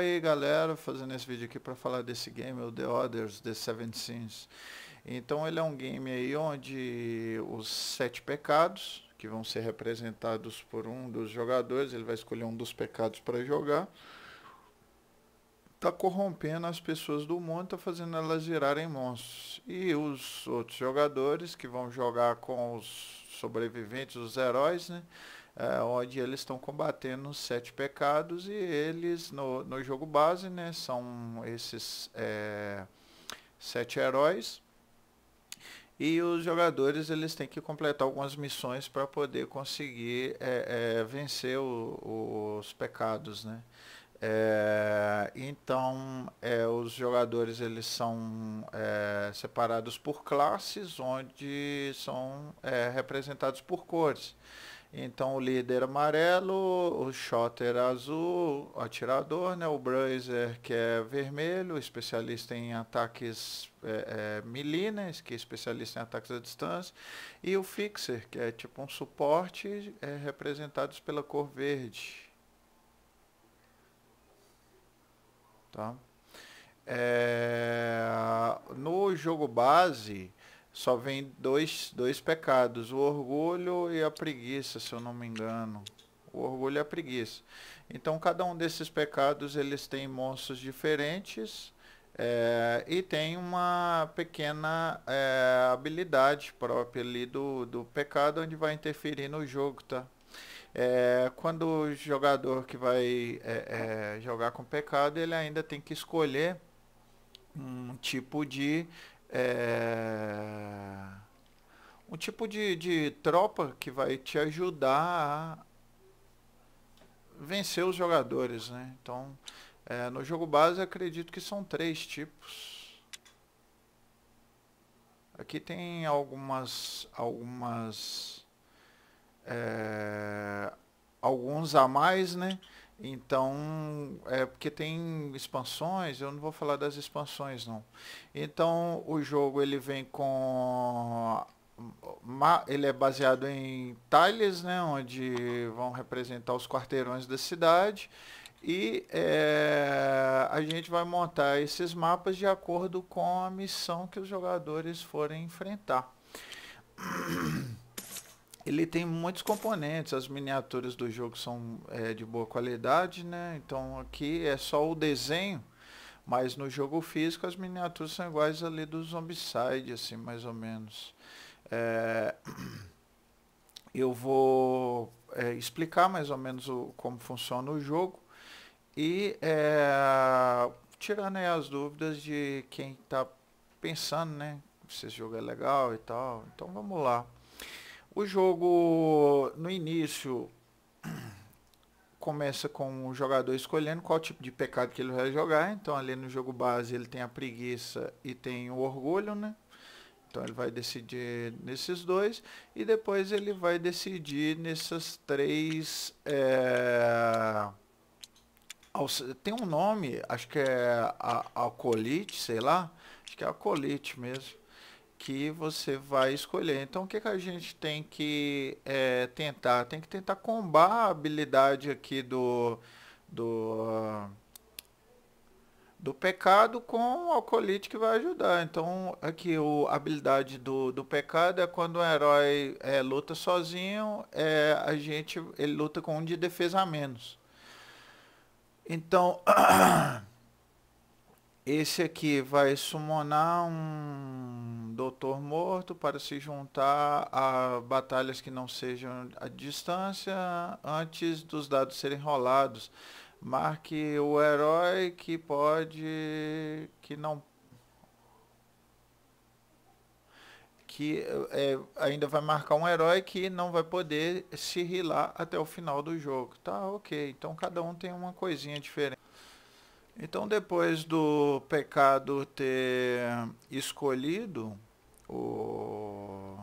Opa aí galera, fazendo esse vídeo aqui para falar desse game, o The Others, The Seven Sins. Então ele é um game aí onde os sete pecados, que vão ser representados por um dos jogadores, ele vai escolher um dos pecados para jogar, tá corrompendo as pessoas do mundo, tá fazendo elas virarem monstros. E os outros jogadores que vão jogar com os sobreviventes, os heróis, né? é, onde eles estão combatendo os sete pecados e eles, no, no jogo base, né, são esses é, sete heróis. E os jogadores eles têm que completar algumas missões para poder conseguir é, é, vencer o, os pecados, né? É, então, é, os jogadores eles são é, separados por classes, onde são é, representados por cores. Então o líder amarelo, o shotter azul, o atirador, né? o Brazer que é vermelho, especialista em ataques é, é, melee, né? que é especialista em ataques à distância, e o fixer, que é tipo um suporte é, representados pela cor verde. Tá? É, no jogo base, só vem dois, dois pecados, o orgulho e a preguiça, se eu não me engano. O orgulho e a preguiça. Então, cada um desses pecados, eles têm monstros diferentes é, e tem uma pequena é, habilidade própria ali do, do pecado, onde vai interferir no jogo, tá? É, quando o jogador que vai jogar com pecado, ele ainda tem que escolher um tipo de é, um tipo de, de tropa que vai te ajudar a vencer os jogadores, né? Então, é, no jogo base acredito que são três tipos. Aqui tem algumas algumas é, alguns a mais, né? Então, é porque tem expansões, eu não vou falar das expansões não. Então, o jogo ele vem com ele é baseado em tiles, né, onde vão representar os quarteirões da cidade e é, a gente vai montar esses mapas de acordo com a missão que os jogadores forem enfrentar. Ele tem muitos componentes, as miniaturas do jogo são é, de boa qualidade, né? Então aqui é só o desenho, mas no jogo físico as miniaturas são iguais ali do Zombicide, assim, mais ou menos. É, eu vou é, explicar mais ou menos o, como funciona o jogo e é, tirando né, aí as dúvidas de quem está pensando, né? Se esse jogo é legal e tal. Então vamos lá. O jogo, no início, começa com o jogador escolhendo qual tipo de pecado que ele vai jogar. Então, ali no jogo base, ele tem a preguiça e tem o orgulho, né? Então, ele vai decidir nesses dois. E depois, ele vai decidir nessas três. É... Tem um nome, acho que é a colite, sei lá. Acho que é colite mesmo que você vai escolher. Então, o que, que a gente tem que é, tentar? Tem que tentar combar a habilidade aqui do, do, do pecado com o alcoolite que vai ajudar. Então, aqui o, a habilidade do, do pecado é quando o um herói é, luta sozinho, é, a gente, ele luta com um de defesa a menos. Então... Esse aqui vai summonar um doutor morto para se juntar a batalhas que não sejam à distância antes dos dados serem rolados. Marque o herói que pode que não que é, ainda vai marcar um herói que não vai poder se rilar até o final do jogo. Tá, ok. Então cada um tem uma coisinha diferente. Então, depois do pecado ter escolhido o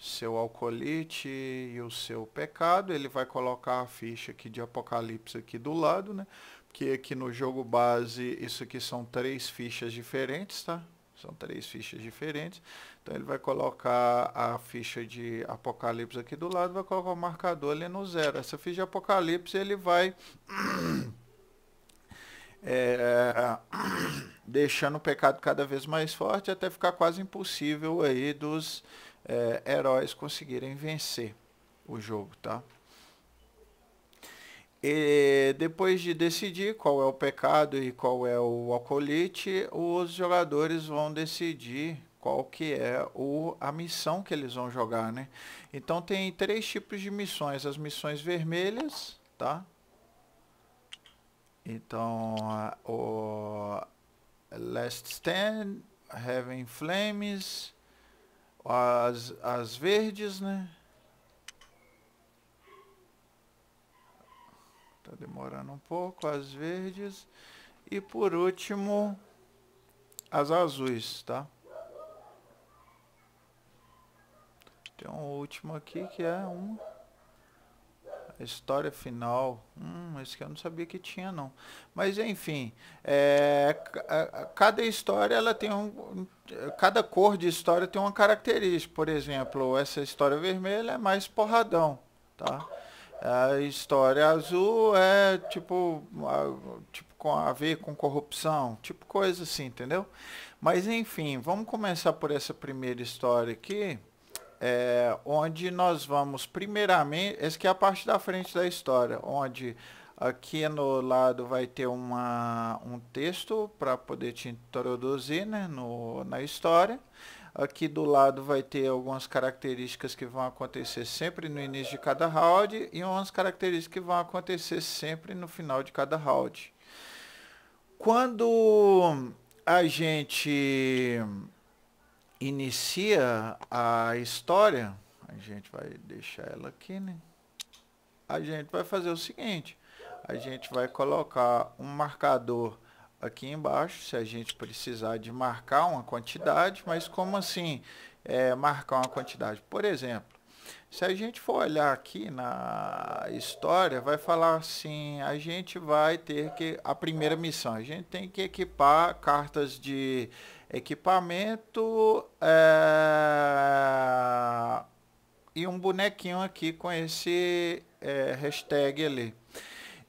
seu alcoolite e o seu pecado, ele vai colocar a ficha aqui de Apocalipse aqui do lado, né? Porque aqui no jogo base, isso aqui são três fichas diferentes, tá? São três fichas diferentes. Então ele vai colocar a ficha de Apocalipse aqui do lado, vai colocar o marcador ali no zero. Essa ficha de Apocalipse ele vai É, é, deixando o pecado cada vez mais forte até ficar quase impossível aí dos é, heróis conseguirem vencer o jogo, tá? E depois de decidir qual é o pecado e qual é o acolite, os jogadores vão decidir qual que é o, a missão que eles vão jogar, né? Então tem três tipos de missões, as missões vermelhas, tá? Então, o Last Stand, Heaven Flames, as, as verdes, né? Tá demorando um pouco, as verdes. E por último, as azuis, tá? Tem um último aqui que é um a história final. Hum, esse que eu não sabia que tinha, não. Mas, enfim, é, cada história, ela tem um... Cada cor de história tem uma característica. Por exemplo, essa história vermelha é mais porradão, tá? A história azul é, tipo, tipo com a ver com corrupção, tipo coisa assim, entendeu? Mas, enfim, vamos começar por essa primeira história aqui é, onde nós vamos primeiramente, essa que é a parte da frente da história, onde aqui no lado vai ter uma, um texto para poder te introduzir né, no, na história. Aqui do lado vai ter algumas características que vão acontecer sempre no início de cada round e umas características que vão acontecer sempre no final de cada round. Quando a gente inicia a história, a gente vai deixar ela aqui, né? A gente vai fazer o seguinte, a gente vai colocar um marcador aqui embaixo, se a gente precisar de marcar uma quantidade, mas como assim é, marcar uma quantidade? Por exemplo, se a gente for olhar aqui na história, vai falar assim, a gente vai ter que, a primeira missão, a gente tem que equipar cartas de Equipamento é, e um bonequinho aqui com esse é, hashtag ali.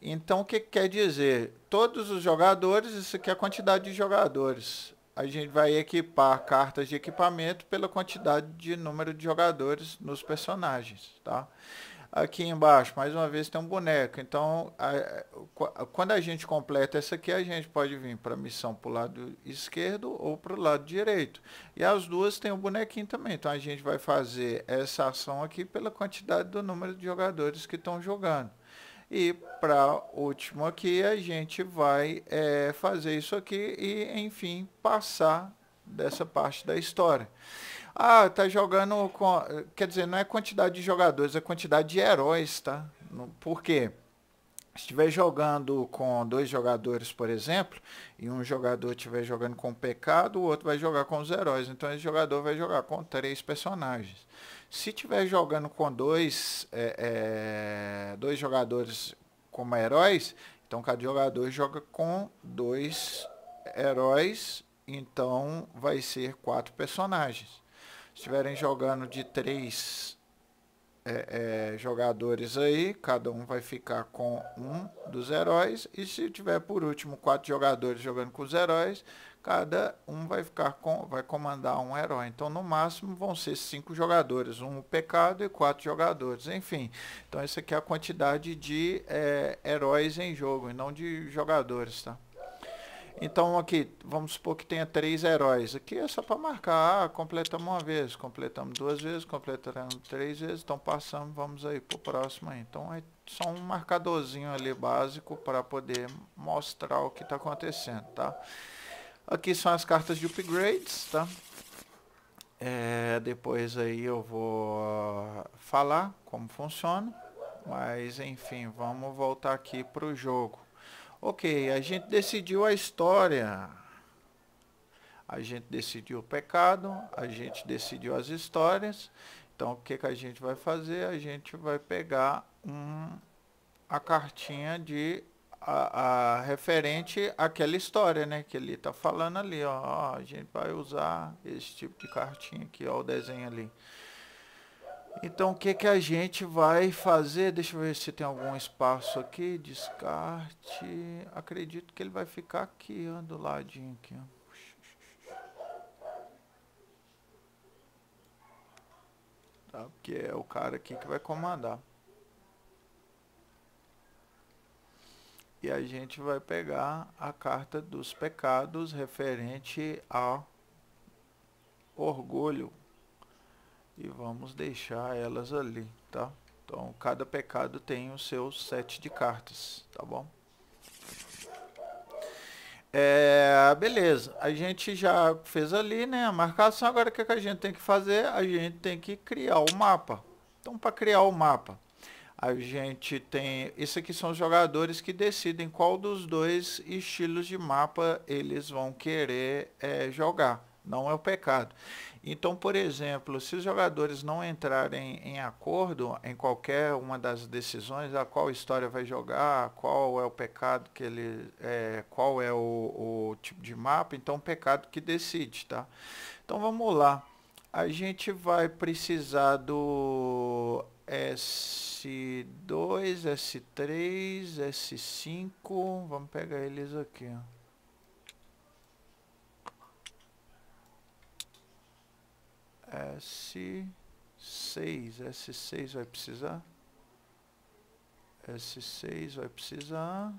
Então, o que, que quer dizer? Todos os jogadores, isso aqui é a quantidade de jogadores. A gente vai equipar cartas de equipamento pela quantidade de número de jogadores nos personagens, tá? Aqui embaixo, mais uma vez, tem um boneco. Então, a, quando a gente completa essa aqui, a gente pode vir para a missão para o lado esquerdo ou para o lado direito. E as duas tem um bonequinho também. Então, a gente vai fazer essa ação aqui pela quantidade do número de jogadores que estão jogando. E para último aqui, a gente vai é, fazer isso aqui e, enfim, passar dessa parte da história. Ah, tá jogando com. Quer dizer, não é quantidade de jogadores, é quantidade de heróis, tá? Por quê? Se estiver jogando com dois jogadores, por exemplo, e um jogador estiver jogando com o pecado, o outro vai jogar com os heróis. Então esse jogador vai jogar com três personagens. Se estiver jogando com dois, é, é, dois jogadores como heróis, então cada jogador joga com dois heróis, então vai ser quatro personagens estiverem jogando de três é, é, jogadores aí, cada um vai ficar com um dos heróis. E se tiver por último quatro jogadores jogando com os heróis, cada um vai ficar com, vai comandar um herói. Então no máximo vão ser cinco jogadores, um pecado e quatro jogadores. Enfim, então essa aqui é a quantidade de é, heróis em jogo e não de jogadores, tá? Então aqui, vamos supor que tenha três heróis. Aqui é só para marcar. Ah, completamos uma vez, completamos duas vezes, completamos três vezes. Então passamos, vamos aí para o próximo. Aí. Então é só um marcadorzinho ali básico para poder mostrar o que está acontecendo, tá? Aqui são as cartas de upgrades, tá? É, depois aí eu vou ah, falar como funciona. Mas enfim, vamos voltar aqui para o jogo. Ok, a gente decidiu a história. A gente decidiu o pecado, a gente decidiu as histórias. Então, o que, que a gente vai fazer? A gente vai pegar um, a cartinha de a, a referente àquela história, né? Que ele está falando ali, ó, ó, A gente vai usar esse tipo de cartinha aqui, ó, o desenho ali. Então o que, que a gente vai fazer? Deixa eu ver se tem algum espaço aqui. Descarte. Acredito que ele vai ficar aqui, ó, do ladinho aqui. Ó. Tá, porque é o cara aqui que vai comandar. E a gente vai pegar a carta dos pecados referente ao orgulho e vamos deixar elas ali, tá? Então, cada pecado tem o seu set de cartas, tá bom? É, beleza, a gente já fez ali, né, a marcação, agora o que, é que a gente tem que fazer? A gente tem que criar o mapa. Então, para criar o mapa, a gente tem... Isso aqui são os jogadores que decidem qual dos dois estilos de mapa eles vão querer é, jogar não é o pecado. Então, por exemplo, se os jogadores não entrarem em acordo em qualquer uma das decisões, a qual história vai jogar, qual é o pecado que ele. É, qual é o, o tipo de mapa, então o pecado que decide, tá? Então vamos lá. A gente vai precisar do S2, S3, S5. Vamos pegar eles aqui, ó. S6, S6 vai precisar. S6 vai precisar.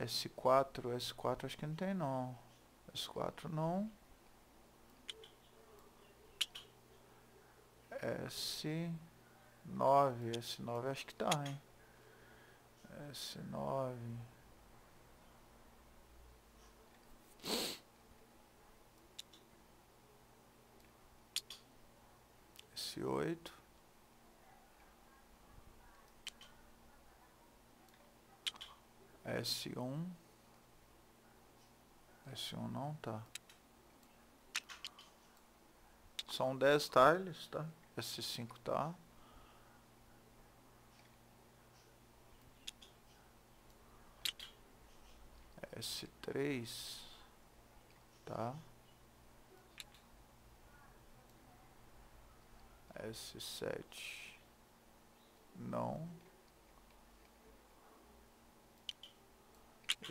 S4, S4 acho que não tem não. S4 não. S9, S9 acho que tá, hein? S9. oito, S1. S1 não tá. São 10 tiles, tá? S5 tá. S3 tá S7. Não.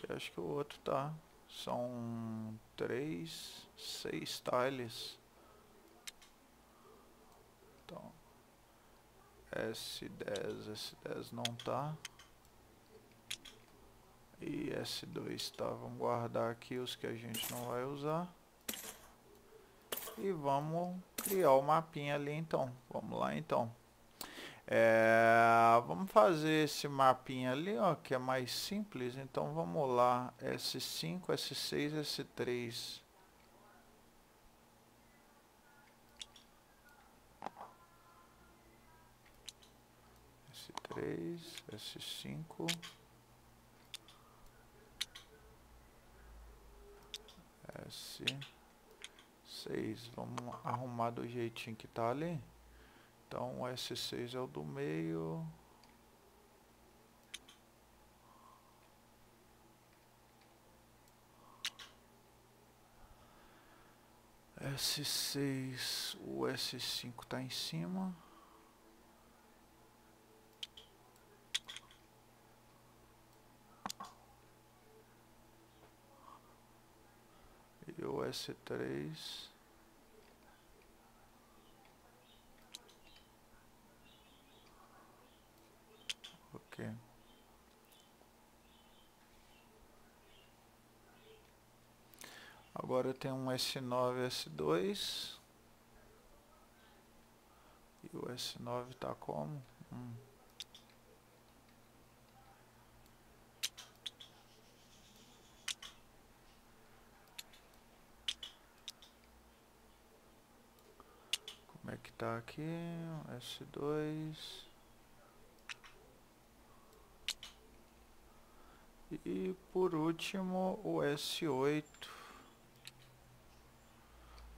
E acho que o outro tá. São três, seis tiles. Então, S10, S10 não tá. E S2 tá. Vamos guardar aqui os que a gente não vai usar. E vamos criar o mapinha ali então. Vamos lá então. É, vamos fazer esse mapinha ali, ó, que é mais simples. Então vamos lá, S5, S6, S3. S3, S5. S... S6. Vamos arrumar do jeitinho que tá ali. Então o S6 é o do meio. S6, o S5 tá em cima. E o S3 Agora eu tenho um S9 S2. E o S9 tá como? Hum. Como é que tá aqui? S2. E por último o S8.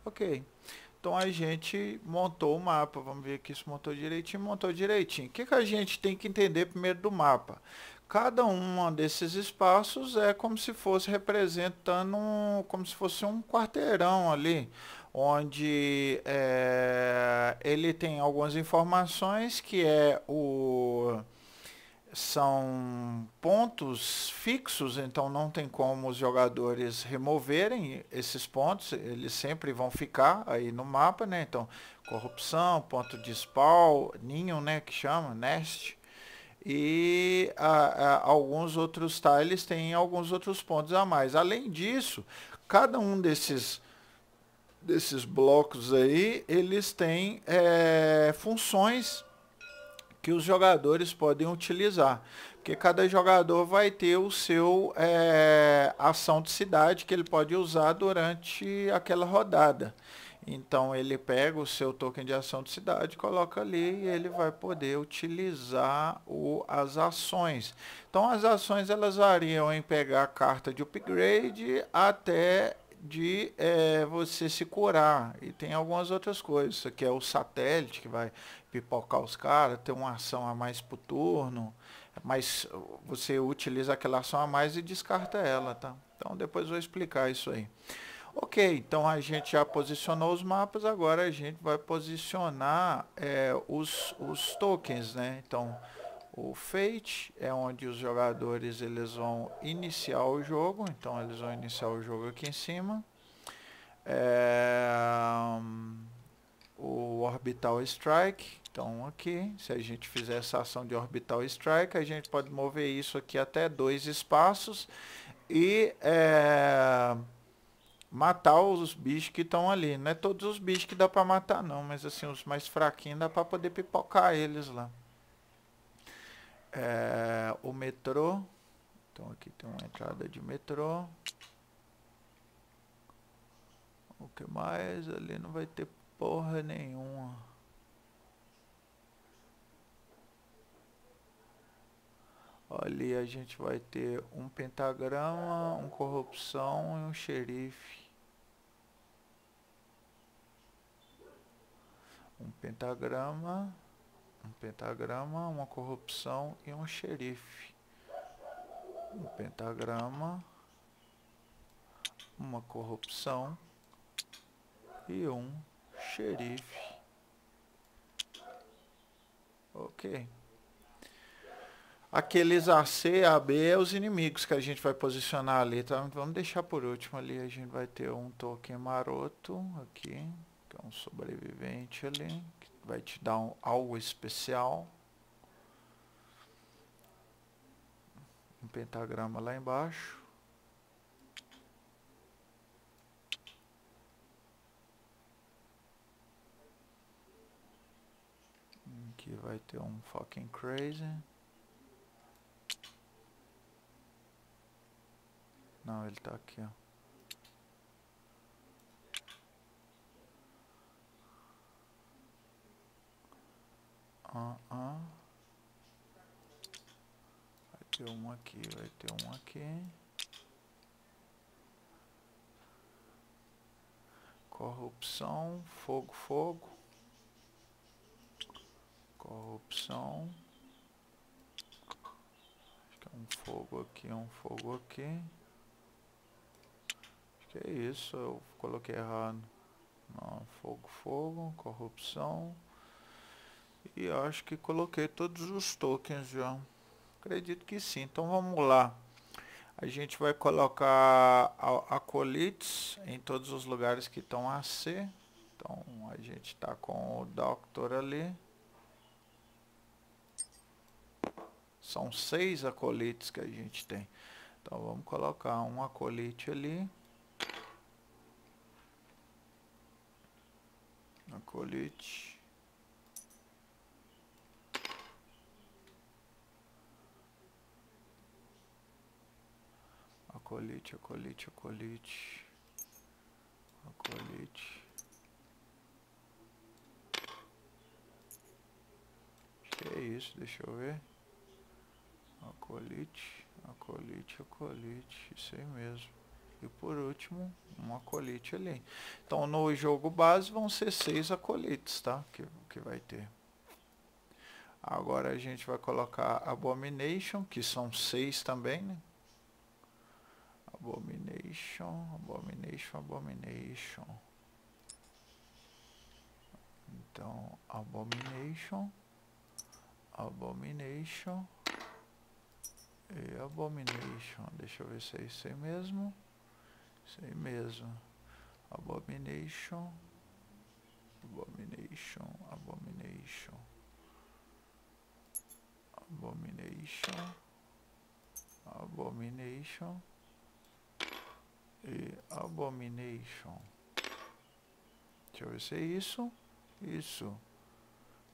Ok. Então a gente montou o mapa. Vamos ver aqui se montou direitinho. Montou direitinho. O que, que a gente tem que entender primeiro do mapa? Cada um desses espaços é como se fosse representando, um, como se fosse um quarteirão ali, onde é, ele tem algumas informações que é o são pontos fixos, então não tem como os jogadores removerem esses pontos, eles sempre vão ficar aí no mapa, né? Então, corrupção, ponto de spawn, ninho, né, que chama, nest. E a, a, alguns outros tiles têm alguns outros pontos a mais. Além disso, cada um desses desses blocos aí, eles têm é, funções que os jogadores podem utilizar. Porque cada jogador vai ter o seu é, ação de cidade que ele pode usar durante aquela rodada. Então ele pega o seu token de ação de cidade, coloca ali e ele vai poder utilizar o, as ações. Então as ações elas variam em pegar a carta de upgrade até de é, você se curar. E tem algumas outras coisas. Isso aqui é o satélite que vai pipocar os caras, ter uma ação a mais por turno, mas você utiliza aquela ação a mais e descarta ela, tá? Então depois vou explicar isso aí. Ok, então a gente já posicionou os mapas, agora a gente vai posicionar é, os, os tokens, né? Então, o Fate é onde os jogadores eles vão iniciar o jogo, então eles vão iniciar o jogo aqui em cima. É, o Orbital Strike, então aqui, se a gente fizer essa ação de Orbital Strike, a gente pode mover isso aqui até dois espaços e é, matar os bichos que estão ali. Não é todos os bichos que dá para matar não, mas assim, os mais fraquinhos dá para poder pipocar eles lá. É, o metrô. Então aqui tem uma entrada de metrô. O que mais? Ali não vai ter porra nenhuma. Ali a gente vai ter um pentagrama, um corrupção e um xerife. Um pentagrama um pentagrama, uma corrupção e um xerife. Um pentagrama, uma corrupção e um xerife. Ok. Aqueles A, C, A, B é os inimigos que a gente vai posicionar ali, tá? Vamos deixar por último ali, a gente vai ter um token maroto aqui, que é um sobrevivente ali, vai te dar um, algo especial. Um pentagrama lá embaixo. Aqui vai ter um fucking crazy. Não, ele tá aqui, ó. ah, ah. Vai ter um aqui, vai ter um aqui. Corrupção, fogo, fogo. Corrupção. Acho que é um fogo aqui, um fogo aqui. Acho que é isso, eu coloquei errado. Não, fogo, fogo, corrupção. E acho que coloquei todos os tokens já. Acredito que sim. Então vamos lá. A gente vai colocar acolites em todos os lugares que estão AC. Então a gente está com o Doctor ali. São seis acolites que a gente tem. Então vamos colocar um acolite ali. Acolite. acolite, acolite, acolite. Acolite. Acho que é isso, deixa eu ver. Acolite, acolite, acolite. Isso aí mesmo. E por último, um acolite ali. Então no jogo base vão ser seis acolites, tá? Que, que vai ter. Agora a gente vai colocar Abomination, que são seis também, né? Abomination, abomination, abomination. Então, abomination, abomination e abomination. Deixa eu ver se é isso aí mesmo. Isso aí mesmo. Abomination, abomination, abomination. Abomination. abomination e abomination. Deixa eu ver se é isso. Isso.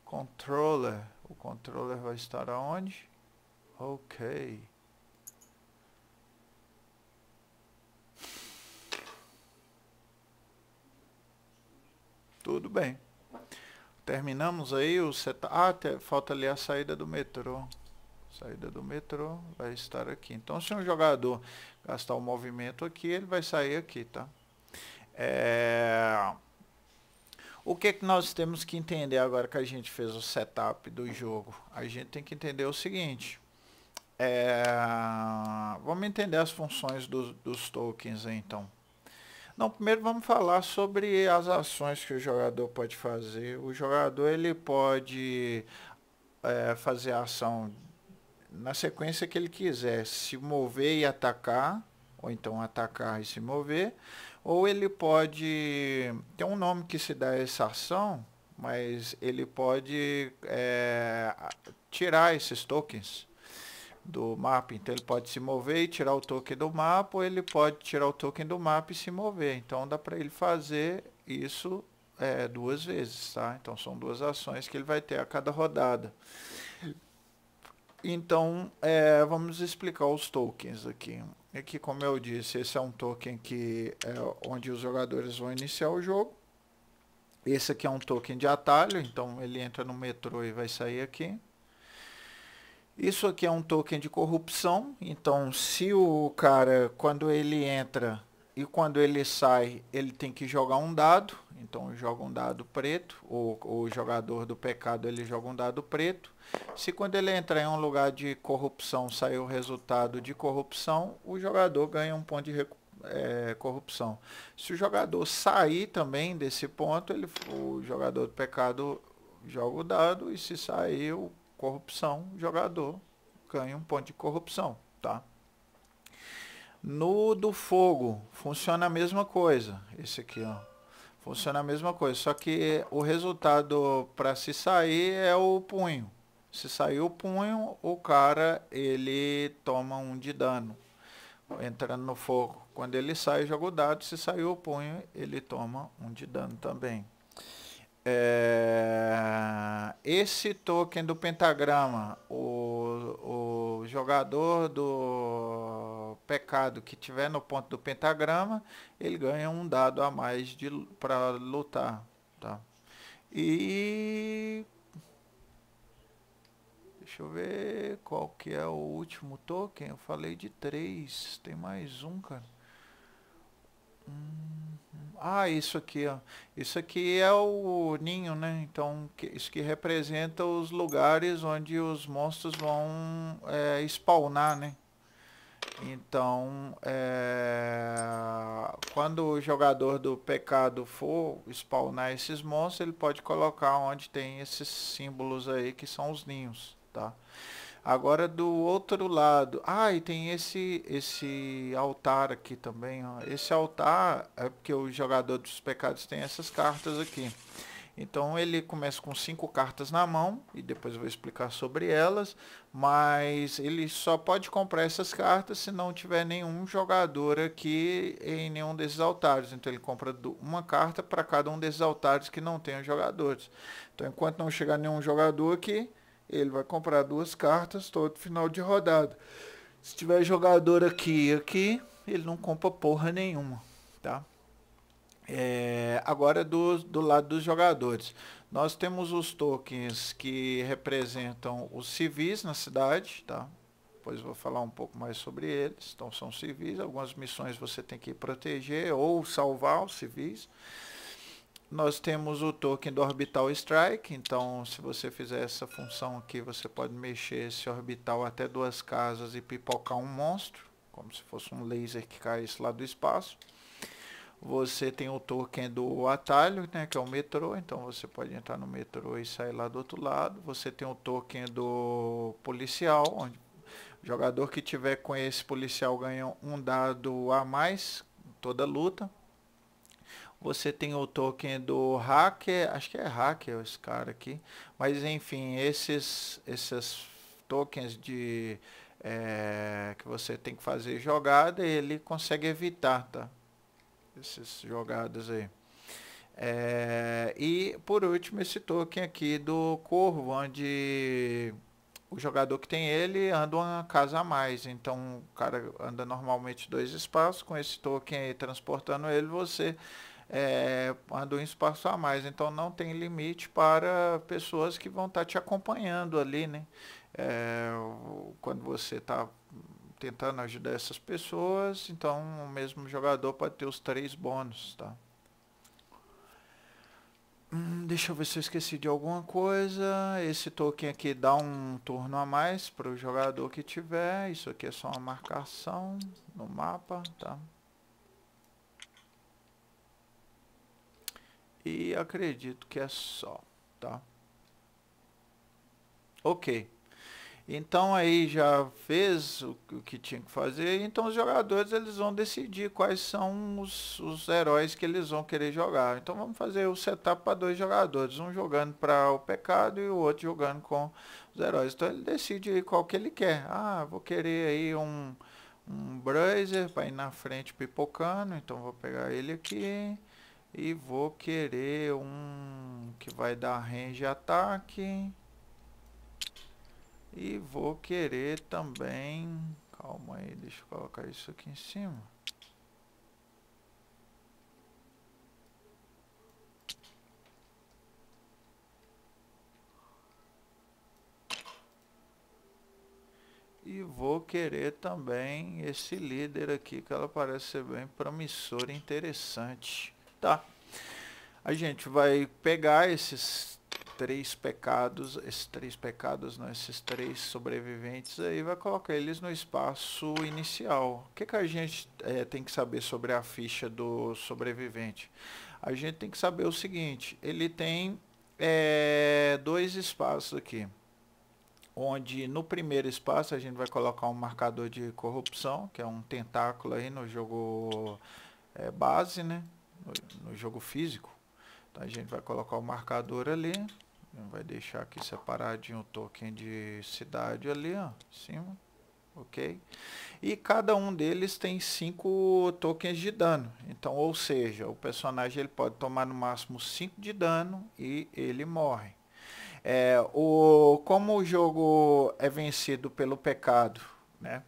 Controller. O controller vai estar aonde? Ok. Tudo bem. Terminamos aí o setup. Ah, falta ali a saída do metrô. Saída do metrô vai estar aqui. Então, se um jogador gastar o um movimento aqui, ele vai sair aqui, tá? É... O que, que nós temos que entender agora que a gente fez o setup do jogo? A gente tem que entender o seguinte. É... Vamos entender as funções do, dos tokens, então. Não, primeiro vamos falar sobre as ações que o jogador pode fazer. O jogador ele pode é, fazer ação na sequência que ele quiser, se mover e atacar, ou então atacar e se mover, ou ele pode. Tem um nome que se dá essa ação, mas ele pode é, tirar esses tokens do mapa. Então ele pode se mover e tirar o token do mapa, ou ele pode tirar o token do mapa e se mover. Então dá para ele fazer isso é, duas vezes, tá? Então são duas ações que ele vai ter a cada rodada. Então, é, vamos explicar os tokens aqui. É que como eu disse, esse é um token que é onde os jogadores vão iniciar o jogo. Esse aqui é um token de atalho, então ele entra no metrô e vai sair aqui. Isso aqui é um token de corrupção, então se o cara, quando ele entra e quando ele sai, ele tem que jogar um dado. Então joga um dado preto, o jogador do pecado ele joga um dado preto. Se quando ele entrar em um lugar de corrupção sair o resultado de corrupção, o jogador ganha um ponto de é, corrupção. Se o jogador sair também desse ponto, ele, o jogador do pecado joga o dado e se sair o corrupção, o jogador ganha um ponto de corrupção, tá? No do fogo funciona a mesma coisa. Esse aqui, ó. Funciona a mesma coisa, só que o resultado para se sair é o punho. Se sair o punho, o cara ele toma um de dano entrando no fogo. Quando ele sai, joga o dado. Se sair o punho, ele toma um de dano também. É, esse token do pentagrama, o, o jogador do pecado que tiver no ponto do pentagrama, ele ganha um dado a mais para lutar. Tá? E deixa eu ver qual que é o último token. Eu falei de três, tem mais um, cara. Hum ah, isso aqui, ó. isso aqui é o ninho, né? Então, que, isso que representa os lugares onde os monstros vão é, spawnar, né? Então, é, quando o jogador do pecado for spawnar esses monstros, ele pode colocar onde tem esses símbolos aí, que são os ninhos, tá? Tá? Agora do outro lado, ah, e tem esse esse altar aqui também, ó. Esse altar é porque o jogador dos pecados tem essas cartas aqui. Então ele começa com cinco cartas na mão e depois eu vou explicar sobre elas, mas ele só pode comprar essas cartas se não tiver nenhum jogador aqui em nenhum desses altares. Então ele compra uma carta para cada um desses altares que não tenha jogadores. Então enquanto não chegar nenhum jogador aqui, ele vai comprar duas cartas todo final de rodada. Se tiver jogador aqui e aqui, ele não compra porra nenhuma, tá? É, agora do, do lado dos jogadores. Nós temos os tokens que representam os civis na cidade, tá? Depois vou falar um pouco mais sobre eles. Então são civis, algumas missões você tem que proteger ou salvar os civis nós temos o token do orbital strike, então se você fizer essa função aqui, você pode mexer esse orbital até duas casas e pipocar um monstro, como se fosse um laser que caísse lá do espaço. Você tem o token do atalho, né, que é o metrô, então você pode entrar no metrô e sair lá do outro lado. Você tem o token do policial, onde o jogador que tiver com esse policial ganha um dado a mais toda luta. Você tem o token do hacker, acho que é hacker esse cara aqui, mas enfim, esses, esses tokens de é, que você tem que fazer jogada, ele consegue evitar, tá? Essas jogadas aí. É, e por último, esse token aqui do Corvo, onde o jogador que tem ele anda uma casa a mais. Então o cara anda normalmente dois espaços. Com esse token aí transportando ele, você é, anda um espaço a mais. Então não tem limite para pessoas que vão estar tá te acompanhando ali, né? É, quando você está tentando ajudar essas pessoas, então o mesmo jogador pode ter os três bônus, tá? Hum, deixa eu ver se eu esqueci de alguma coisa. Esse token aqui dá um turno a mais para o jogador que tiver. Isso aqui é só uma marcação no mapa, tá? E acredito que é só, tá? Ok. Então aí já fez o, o que tinha que fazer. Então os jogadores eles vão decidir quais são os, os heróis que eles vão querer jogar. Então vamos fazer o setup para dois jogadores, um jogando para o pecado e o outro jogando com os heróis. Então ele decide qual que ele quer. Ah, vou querer aí um um Brazer para ir na frente pipocando. Então vou pegar ele aqui. E vou querer um que vai dar range ataque. E vou querer também... Calma aí, deixa eu colocar isso aqui em cima. E vou querer também esse líder aqui, que ela parece ser bem promissor e interessante. Tá. A gente vai pegar esses três pecados, esses três pecados, não, esses três sobreviventes aí, vai colocar eles no espaço inicial. O que, que a gente é, tem que saber sobre a ficha do sobrevivente? A gente tem que saber o seguinte, ele tem é, dois espaços aqui onde no primeiro espaço a gente vai colocar um marcador de corrupção, que é um tentáculo aí no jogo é, base, né? no, jogo físico. Tá? A gente vai colocar o marcador ali, vai deixar aqui separadinho o token de cidade ali, ó, em cima, ok? E cada um deles tem cinco tokens de dano, então, ou seja, o personagem ele pode tomar no máximo 5 de dano e ele morre. É, o, como o jogo é vencido pelo pecado, né?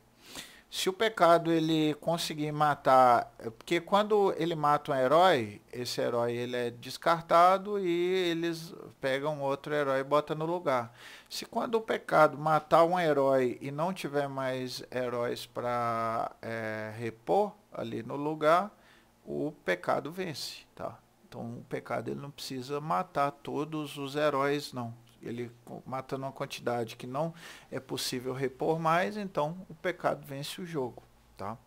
se o pecado ele conseguir matar, é porque quando ele mata um herói, esse herói ele é descartado e eles pegam outro herói e botam no lugar. Se quando o pecado matar um herói e não tiver mais heróis para é, repor ali no lugar, o pecado vence, tá? Então o pecado ele não precisa matar todos os heróis não ele mata numa quantidade que não é possível repor mais, então o pecado vence o jogo, tá?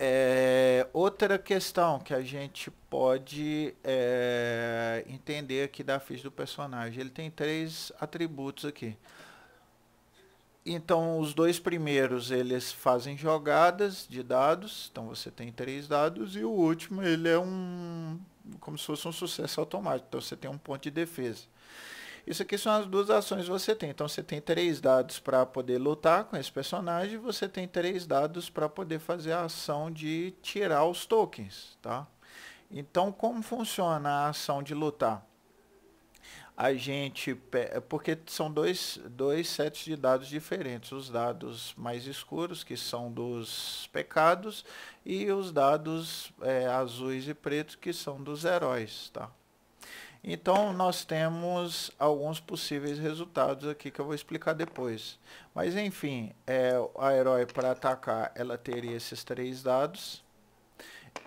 É, outra questão que a gente pode é, entender aqui da ficha do personagem, ele tem três atributos aqui. Então, os dois primeiros eles fazem jogadas de dados, então você tem três dados e o último ele é um como se fosse um sucesso automático, então você tem um ponto de defesa. Isso aqui são as duas ações que você tem. Então você tem três dados para poder lutar com esse personagem, você tem três dados para poder fazer a ação de tirar os tokens, tá? Então como funciona a ação de lutar? A gente é porque são dois, dois sets de dados diferentes, os dados mais escuros que são dos pecados e os dados é, azuis e pretos que são dos heróis, tá? Então, nós temos alguns possíveis resultados aqui que eu vou explicar depois. Mas, enfim, é, a herói para atacar, ela teria esses três dados.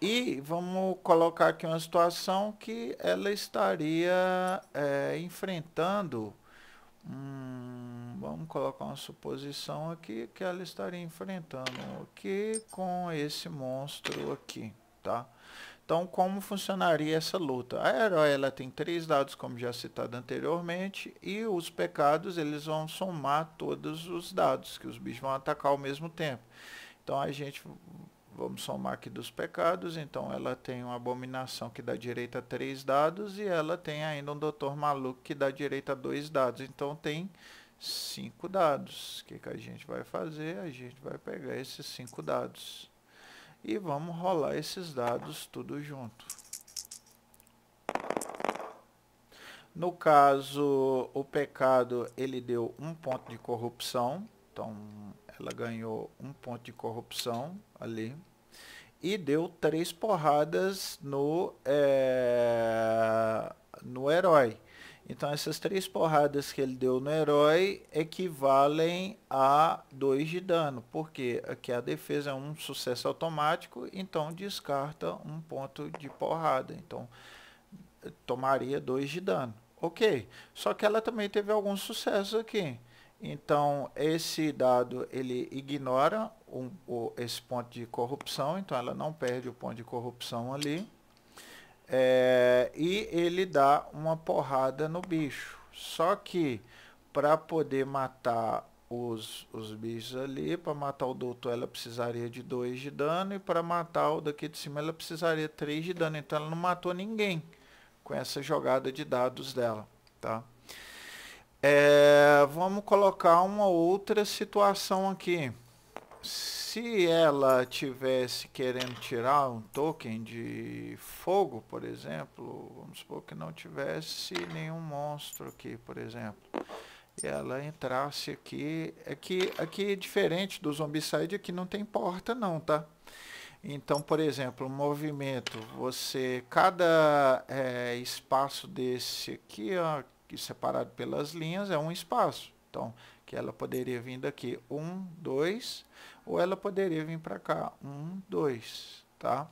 E vamos colocar aqui uma situação que ela estaria é, enfrentando... Hum, vamos colocar uma suposição aqui que ela estaria enfrentando aqui com esse monstro aqui, Tá? Então, como funcionaria essa luta? A herói ela tem três dados, como já citado anteriormente, e os pecados eles vão somar todos os dados que os bichos vão atacar ao mesmo tempo. Então, a gente vamos somar aqui dos pecados. Então, ela tem uma abominação que dá direito a três dados e ela tem ainda um doutor maluco que dá direito a dois dados. Então, tem cinco dados. O que, que a gente vai fazer? A gente vai pegar esses cinco dados e vamos rolar esses dados tudo junto. No caso, o pecado ele deu um ponto de corrupção, então ela ganhou um ponto de corrupção ali e deu três porradas no é, no herói. Então essas três porradas que ele deu no herói equivalem a 2 de dano, porque aqui a defesa é um sucesso automático, então descarta um ponto de porrada. Então tomaria 2 de dano. Ok, só que ela também teve alguns sucessos aqui. Então esse dado ele ignora um, o, esse ponto de corrupção, então ela não perde o ponto de corrupção ali. É, e ele dá uma porrada no bicho. Só que para poder matar os, os bichos ali, para matar o doutor ela precisaria de 2 de dano e para matar o daqui de cima ela precisaria 3 de dano. Então ela não matou ninguém com essa jogada de dados dela, tá? É, vamos colocar uma outra situação aqui se ela tivesse querendo tirar um token de fogo, por exemplo, vamos supor que não tivesse nenhum monstro aqui, por exemplo, e ela entrasse aqui, é aqui, aqui é diferente do Zombicide, aqui não tem porta não, tá? Então, por exemplo, movimento, você, cada é, espaço desse aqui, ó, separado pelas linhas, é um espaço. Então, que ela poderia vir daqui, 1, 2, ou ela poderia vir para cá, 1, 2, tá?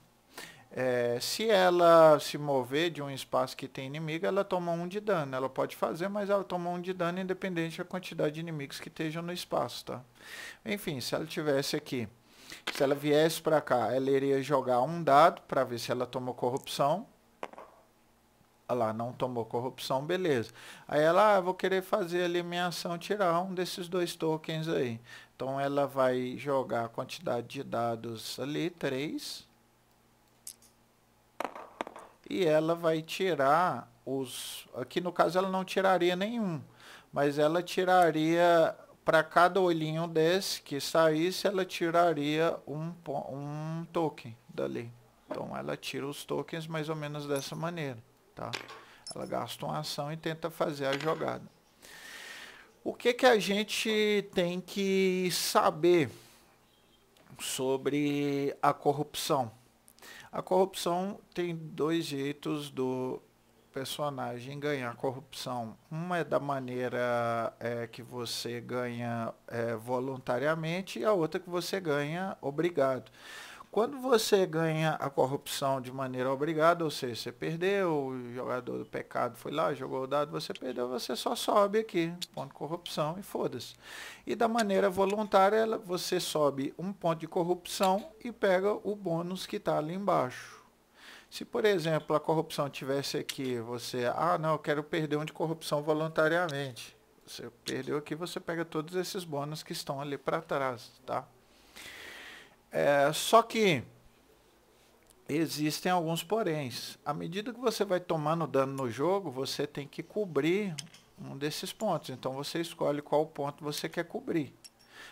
É, se ela se mover de um espaço que tem inimigo, ela toma um de dano. Ela pode fazer, mas ela toma um de dano independente da quantidade de inimigos que estejam no espaço, tá? Enfim, se ela tivesse aqui, se ela viesse para cá, ela iria jogar um dado para ver se ela tomou corrupção lá não tomou corrupção, beleza. Aí ela, ah, vou querer fazer ali minha ação, tirar um desses dois tokens aí. Então ela vai jogar a quantidade de dados ali, 3. E ela vai tirar os... Aqui no caso ela não tiraria nenhum, mas ela tiraria para cada olhinho desse que saísse, ela tiraria um, um token dali. Então ela tira os tokens mais ou menos dessa maneira. Tá? Ela gasta uma ação e tenta fazer a jogada. O que, que a gente tem que saber sobre a corrupção? A corrupção tem dois jeitos do personagem ganhar corrupção. Uma é da maneira é, que você ganha é, voluntariamente e a outra que você ganha obrigado. Quando você ganha a corrupção de maneira obrigada, ou seja, você perdeu, o jogador do pecado foi lá, jogou o dado, você perdeu, você só sobe aqui, ponto de corrupção e foda-se. E da maneira voluntária, você sobe um ponto de corrupção e pega o bônus que está ali embaixo. Se, por exemplo, a corrupção tivesse aqui, você, ah, não, eu quero perder um de corrupção voluntariamente. Você perdeu aqui, você pega todos esses bônus que estão ali para trás, tá? É, só que existem alguns poréns. À medida que você vai tomando dano no jogo, você tem que cobrir um desses pontos. Então você escolhe qual ponto você quer cobrir.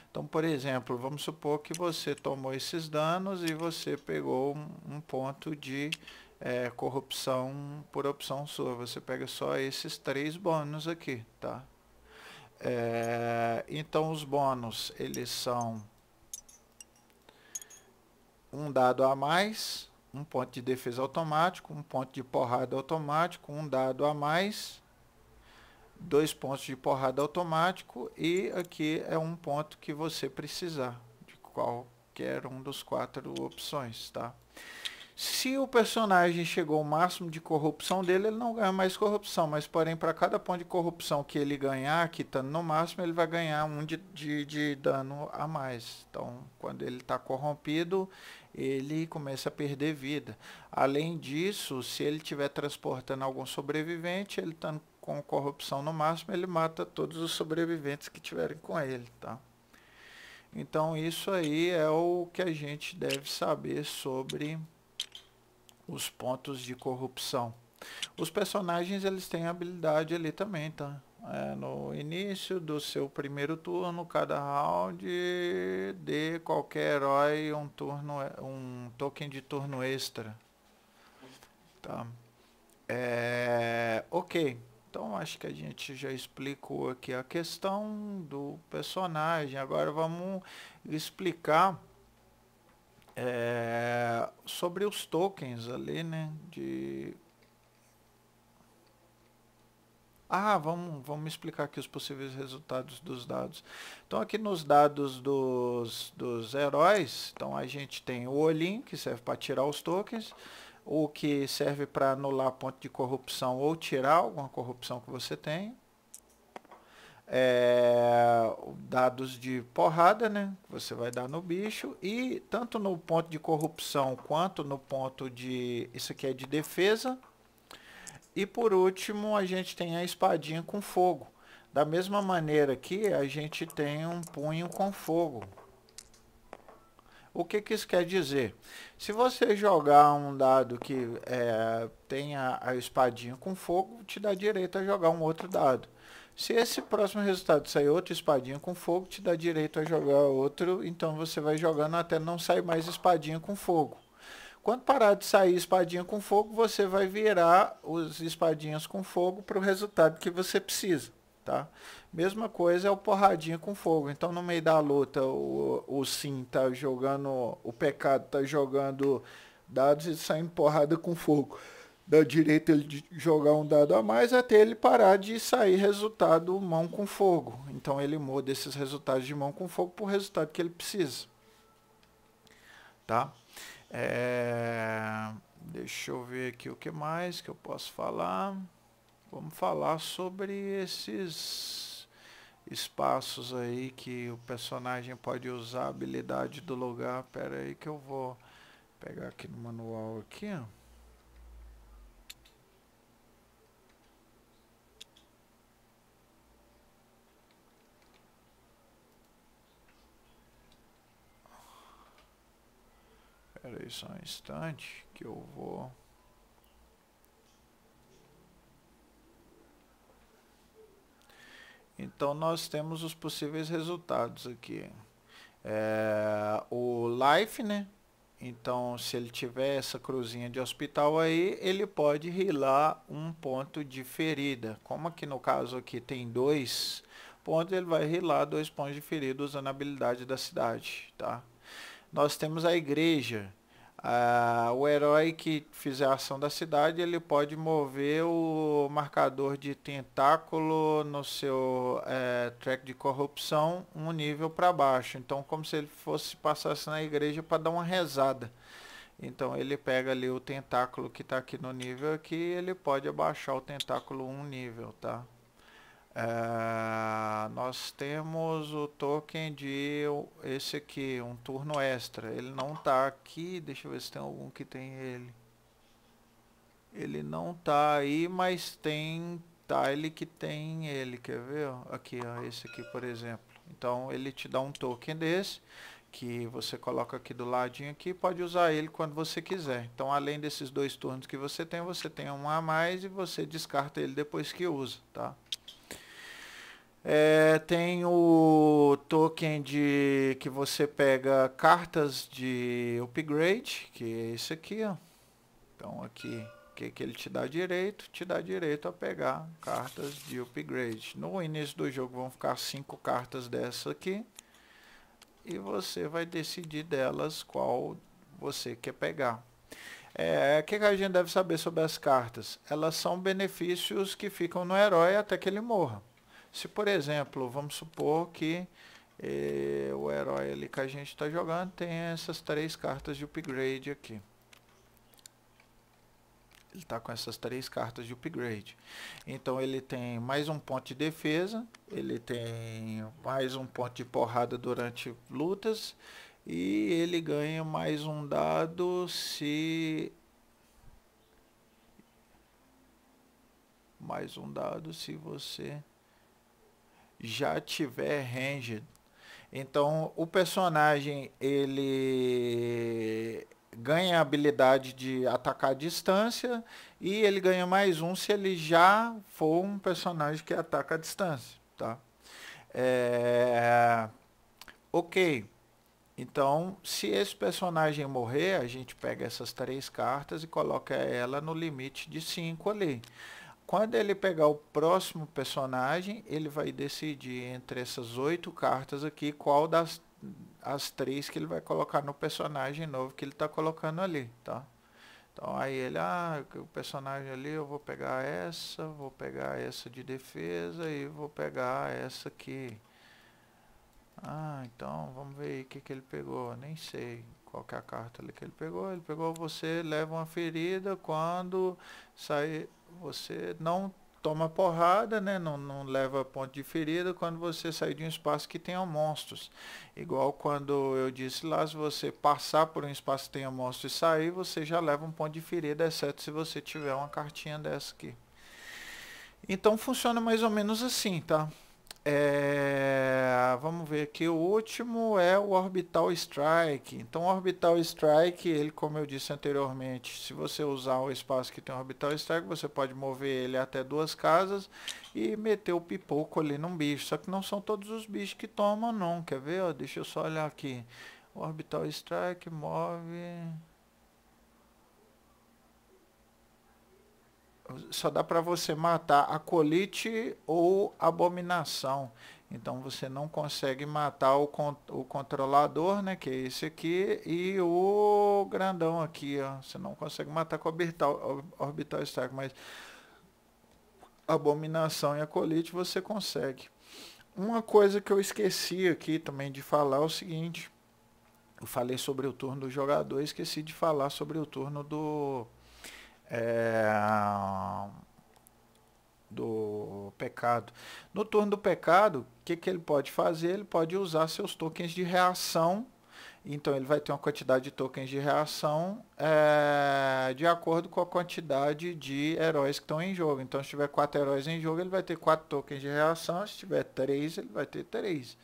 Então, por exemplo, vamos supor que você tomou esses danos e você pegou um, um ponto de é, corrupção por opção sua. Você pega só esses três bônus aqui, tá? É, então os bônus, eles são um dado a mais, um ponto de defesa automático, um ponto de porrada automático, um dado a mais, dois pontos de porrada automático e aqui é um ponto que você precisar de qualquer um dos quatro opções, tá? Se o personagem chegou ao máximo de corrupção dele, ele não ganha mais corrupção, mas porém para cada ponto de corrupção que ele ganhar, quitando no máximo, ele vai ganhar um de, de, de dano a mais. Então, quando ele está corrompido, ele começa a perder vida. Além disso, se ele estiver transportando algum sobrevivente, ele está com corrupção no máximo, ele mata todos os sobreviventes que tiverem com ele, tá? Então isso aí é o que a gente deve saber sobre os pontos de corrupção. Os personagens eles têm habilidade ali também, tá? é, no início do seu primeiro turno, cada round dê qualquer herói um, turno, um token de turno extra. Tá. É, ok. Então acho que a gente já explicou aqui a questão do personagem. Agora vamos explicar é, sobre os tokens ali, né? De ah, vamos, vamos explicar aqui os possíveis resultados dos dados. Então, aqui nos dados dos, dos heróis, então a gente tem o Olin, que serve para tirar os tokens, o que serve para anular ponto de corrupção ou tirar alguma corrupção que você tem. É, dados de porrada, né? Você vai dar no bicho. E tanto no ponto de corrupção quanto no ponto de. Isso aqui é de defesa. E por último, a gente tem a espadinha com fogo. Da mesma maneira que a gente tem um punho com fogo. O que, que isso quer dizer? Se você jogar um dado que é, tenha a espadinha com fogo, te dá direito a jogar um outro dado. Se esse próximo resultado sair outra espadinha com fogo, te dá direito a jogar outro, então você vai jogando até não sair mais espadinha com fogo. Quando parar de sair espadinha com fogo, você vai virar os espadinhas com fogo para o resultado que você precisa. Tá? Mesma coisa é o porradinha com fogo. Então no meio da luta o, o sim tá jogando. O pecado tá jogando dados e saindo porrada com fogo. Dá direito ele de jogar um dado a mais até ele parar de sair resultado mão com fogo. Então ele muda esses resultados de mão com fogo para o resultado que ele precisa. Tá? É, deixa eu ver aqui o que mais que eu posso falar. Vamos falar sobre esses espaços aí que o personagem pode usar a habilidade do lugar. Pera aí que eu vou pegar aqui no manual aqui, ó. Espera aí só um instante que eu vou... Então, nós temos os possíveis resultados aqui. É, o life, né? Então, se ele tiver essa cruzinha de hospital aí, ele pode rilar um ponto de ferida. Como aqui no caso aqui tem dois pontos, ele vai rilar dois pontos de ferida usando a habilidade da cidade, tá? Nós temos a igreja. Ah, o herói que fizer a ação da cidade, ele pode mover o marcador de tentáculo no seu é, track de corrupção um nível para baixo. Então, como se ele fosse passasse na igreja para dar uma rezada. Então, ele pega ali o tentáculo que está aqui no nível aqui, ele pode abaixar o tentáculo um nível, tá? Uh, nós temos o token de esse aqui, um turno extra. Ele não tá aqui, deixa eu ver se tem algum que tem ele. Ele não tá aí, mas tem tile tá que tem ele, quer ver? Aqui, ó, esse aqui, por exemplo. Então ele te dá um token desse, que você coloca aqui do ladinho aqui, pode usar ele quando você quiser. Então além desses dois turnos que você tem, você tem um a mais e você descarta ele depois que usa, tá? É, tem o token de que você pega cartas de upgrade, que é esse aqui, ó. Então aqui, que que ele te dá direito? Te dá direito a pegar cartas de upgrade. No início do jogo vão ficar cinco cartas dessa aqui. E você vai decidir delas qual você quer pegar. É, o que, que a gente deve saber sobre as cartas? Elas são benefícios que ficam no herói até que ele morra. Se, por exemplo, vamos supor que eh, o herói ali que a gente está jogando tem essas três cartas de upgrade aqui. Ele está com essas três cartas de upgrade. Então ele tem mais um ponto de defesa, ele tem mais um ponto de porrada durante lutas e ele ganha mais um dado se mais um dado se você já tiver ranged. Então o personagem ele ganha a habilidade de atacar a distância e ele ganha mais um se ele já for um personagem que ataca a distância, tá? É... Ok. Então, se esse personagem morrer, a gente pega essas três cartas e coloca ela no limite de 5 ali. Quando ele pegar o próximo personagem, ele vai decidir entre essas oito cartas aqui qual das as três que ele vai colocar no personagem novo que ele está colocando ali, tá? Então aí ele, ah, o personagem ali, eu vou pegar essa, vou pegar essa de defesa e vou pegar essa aqui. Ah, então vamos ver o que, que ele pegou, nem sei qual que é a carta ali que ele pegou. Ele pegou você, leva uma ferida quando sair você não toma porrada, né? não, não leva ponto de ferida quando você sair de um espaço que tenha monstros. Igual quando eu disse lá, se você passar por um espaço que tenha monstros e sair, você já leva um ponto de ferida, exceto se você tiver uma cartinha dessa aqui. Então funciona mais ou menos assim, tá? É, vamos ver aqui, o último é o Orbital Strike. Então, Orbital Strike, ele, como eu disse anteriormente, se você usar o espaço que tem Orbital Strike, você pode mover ele até duas casas e meter o pipoco ali num bicho. Só que não são todos os bichos que tomam, não. Quer ver? Ó, deixa eu só olhar aqui. Orbital Strike move... só dá para você matar a colite ou abominação. Então você não consegue matar o, con o controlador, né, que é esse aqui, e o grandão aqui, ó. Você não consegue matar com orbital, orbital strike, mas abominação e a colite você consegue. Uma coisa que eu esqueci aqui também de falar é o seguinte. Eu falei sobre o turno do jogador, esqueci de falar sobre o turno do é, do pecado. No turno do pecado, o que, que ele pode fazer? Ele pode usar seus tokens de reação. Então ele vai ter uma quantidade de tokens de reação é, de acordo com a quantidade de heróis que estão em jogo. Então se tiver quatro heróis em jogo, ele vai ter quatro tokens de reação. Se tiver três, ele vai ter três.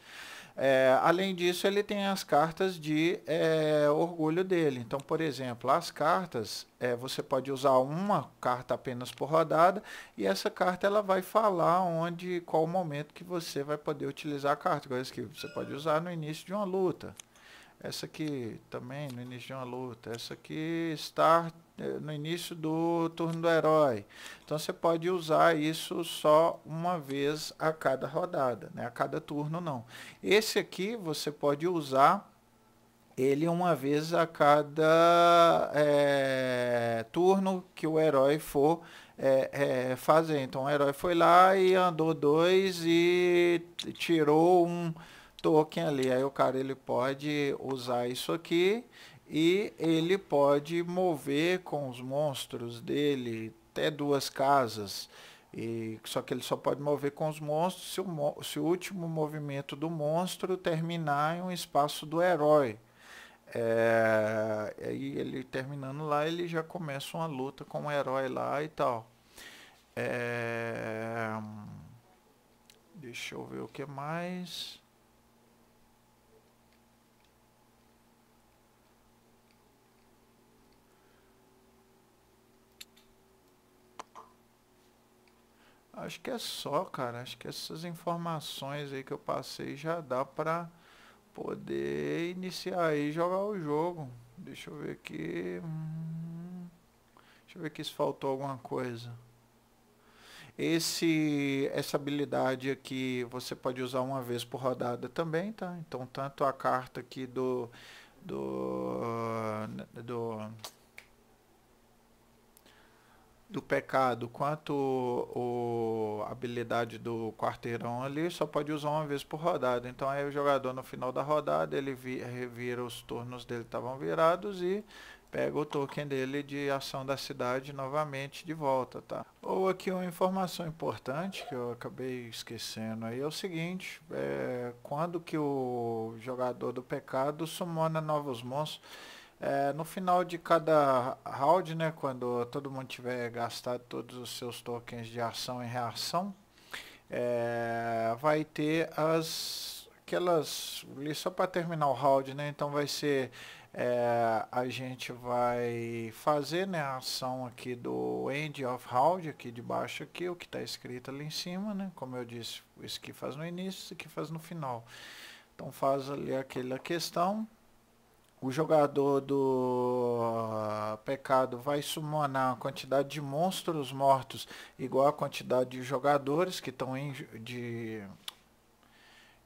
É, além disso, ele tem as cartas de é, orgulho dele. Então, por exemplo, as cartas, é, você pode usar uma carta apenas por rodada e essa carta ela vai falar onde, qual o momento que você vai poder utilizar a carta. Coisas que você pode usar no início de uma luta. Essa aqui também no início de uma luta. Essa aqui, start eh, no início do turno do herói. Então você pode usar isso só uma vez a cada rodada, né? a cada turno não. Esse aqui você pode usar ele uma vez a cada é, turno que o herói for é, é, fazer. Então o herói foi lá e andou dois e tirou um token ali. Aí o cara ele pode usar isso aqui e ele pode mover com os monstros dele até duas casas. E, só que ele só pode mover com os monstros se o, se o último movimento do monstro terminar em um espaço do herói. É, aí ele terminando lá, ele já começa uma luta com o herói lá e tal. É, deixa eu ver o que mais. Acho que é só, cara. Acho que essas informações aí que eu passei já dá pra poder iniciar e jogar o jogo. Deixa eu ver aqui. Hum. deixa eu ver aqui se faltou alguma coisa. Esse, essa habilidade aqui você pode usar uma vez por rodada também, tá? Então tanto a carta aqui do do ah, do do pecado quanto o, a habilidade do quarteirão ali só pode usar uma vez por rodada. Então aí o jogador no final da rodada ele vi, revira os turnos dele estavam virados e pega o token dele de ação da cidade novamente de volta, tá? Ou aqui uma informação importante que eu acabei esquecendo aí é o seguinte, é, quando que o jogador do pecado sumona novos monstros é, no final de cada round, né, quando todo mundo tiver gastado todos os seus tokens de ação e reação, é, vai ter as aquelas só para terminar o round, né? Então vai ser é, a gente vai fazer né, a ação aqui do end of round aqui de baixo aqui o que está escrito ali em cima, né? Como eu disse, isso que faz no início, isso que faz no final. Então faz ali aquela questão o jogador do ah, pecado vai summonar a quantidade de monstros mortos igual a quantidade de jogadores que estão em de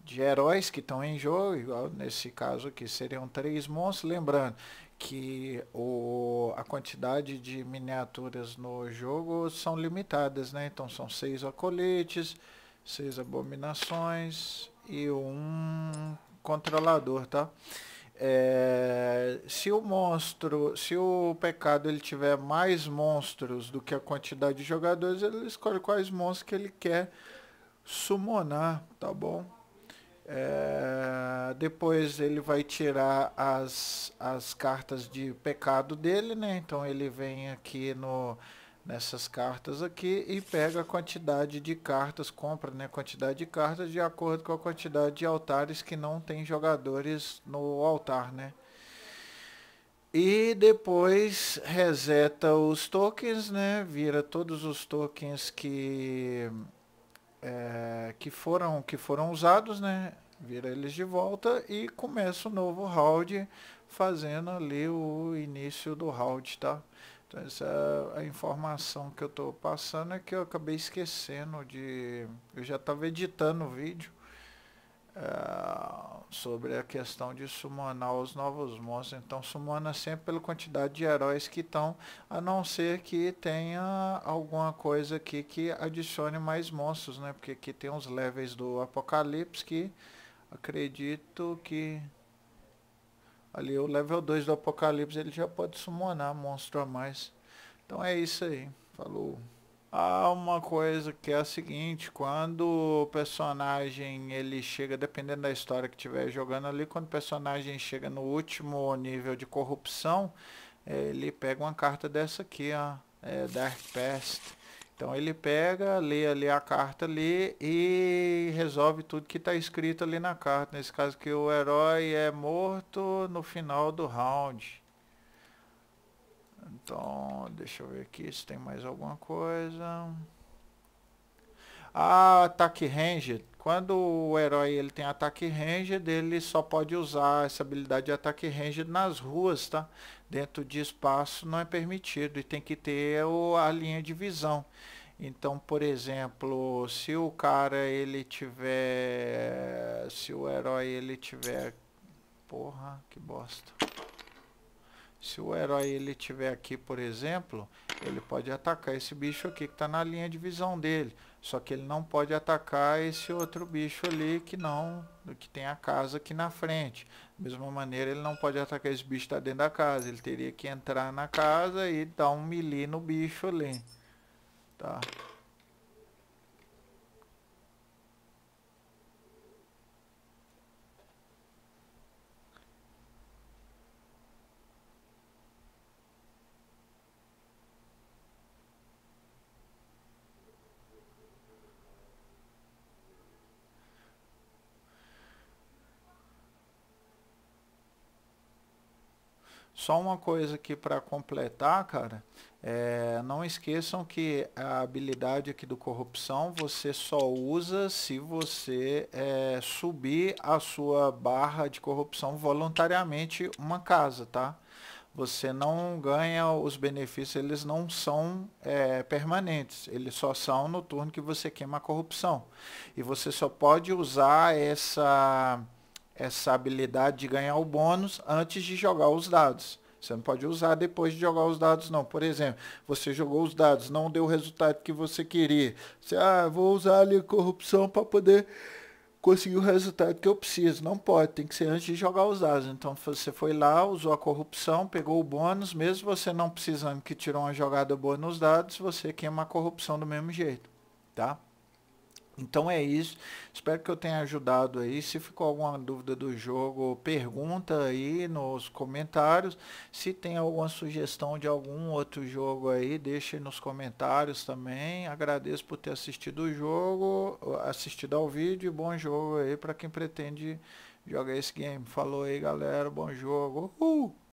de heróis que estão em jogo, igual nesse caso aqui seriam três monstros, lembrando que o, a quantidade de miniaturas no jogo são limitadas, né? Então são seis acoletes, seis abominações e um controlador, tá? É, se o monstro, se o pecado ele tiver mais monstros do que a quantidade de jogadores, ele escolhe quais monstros que ele quer summonar, tá bom? É, depois ele vai tirar as, as cartas de pecado dele, né? Então ele vem aqui no nessas cartas aqui e pega a quantidade de cartas, compra né, a quantidade de cartas de acordo com a quantidade de altares que não tem jogadores no altar, né? E depois reseta os tokens, né? Vira todos os tokens que, é, que, foram, que foram usados, né? Vira eles de volta e começa o novo round, fazendo ali o início do round, tá? Então essa a informação que eu estou passando é que eu acabei esquecendo de. Eu já estava editando o vídeo uh, sobre a questão de sumonar os novos monstros. Então sumona sempre pela quantidade de heróis que estão, a não ser que tenha alguma coisa aqui que adicione mais monstros, né? Porque aqui tem uns levels do apocalipse que acredito que Ali o level 2 do Apocalipse ele já pode summonar monstro a mais. Então é isso aí. Falou. Há ah, uma coisa que é a seguinte, quando o personagem ele chega, dependendo da história que estiver jogando ali, quando o personagem chega no último nível de corrupção, ele pega uma carta dessa aqui, ó, é Dark Past. Então ele pega, lê ali a carta ali e resolve tudo que está escrito ali na carta. Nesse caso que o herói é morto no final do round. Então, deixa eu ver aqui se tem mais alguma coisa. Ah, ataque range. Quando o herói ele tem ataque range, ele só pode usar essa habilidade de ataque range nas ruas, tá? dentro de espaço não é permitido e tem que ter a linha de visão. Então, por exemplo, se o cara ele tiver, se o herói ele tiver, porra, que bosta. Se o herói ele tiver aqui, por exemplo, ele pode atacar esse bicho aqui que está na linha de visão dele. Só que ele não pode atacar esse outro bicho ali que não, que tem a casa aqui na frente. Da mesma maneira, ele não pode atacar esse bicho que está dentro da casa. Ele teria que entrar na casa e dar um melee no bicho ali. Tá? Só uma coisa aqui para completar, cara. É, não esqueçam que a habilidade aqui do corrupção você só usa se você é, subir a sua barra de corrupção voluntariamente uma casa, tá? Você não ganha os benefícios, eles não são é, permanentes, eles só são no turno que você queima a corrupção. E você só pode usar essa essa habilidade de ganhar o bônus antes de jogar os dados. Você não pode usar depois de jogar os dados, não. Por exemplo, você jogou os dados, não deu o resultado que você queria. Você, ah, vou usar ali corrupção para poder conseguir o resultado que eu preciso. Não pode, tem que ser antes de jogar os dados. Então você foi lá, usou a corrupção, pegou o bônus, mesmo você não precisando que tirou uma jogada boa nos dados, você queima a corrupção do mesmo jeito, tá? Então é isso. Espero que eu tenha ajudado aí. Se ficou alguma dúvida do jogo, pergunta aí nos comentários. Se tem alguma sugestão de algum outro jogo aí, aí nos comentários também. Agradeço por ter assistido o jogo, assistido ao vídeo. Bom jogo aí para quem pretende jogar esse game. Falou aí, galera. Bom jogo. Uhul!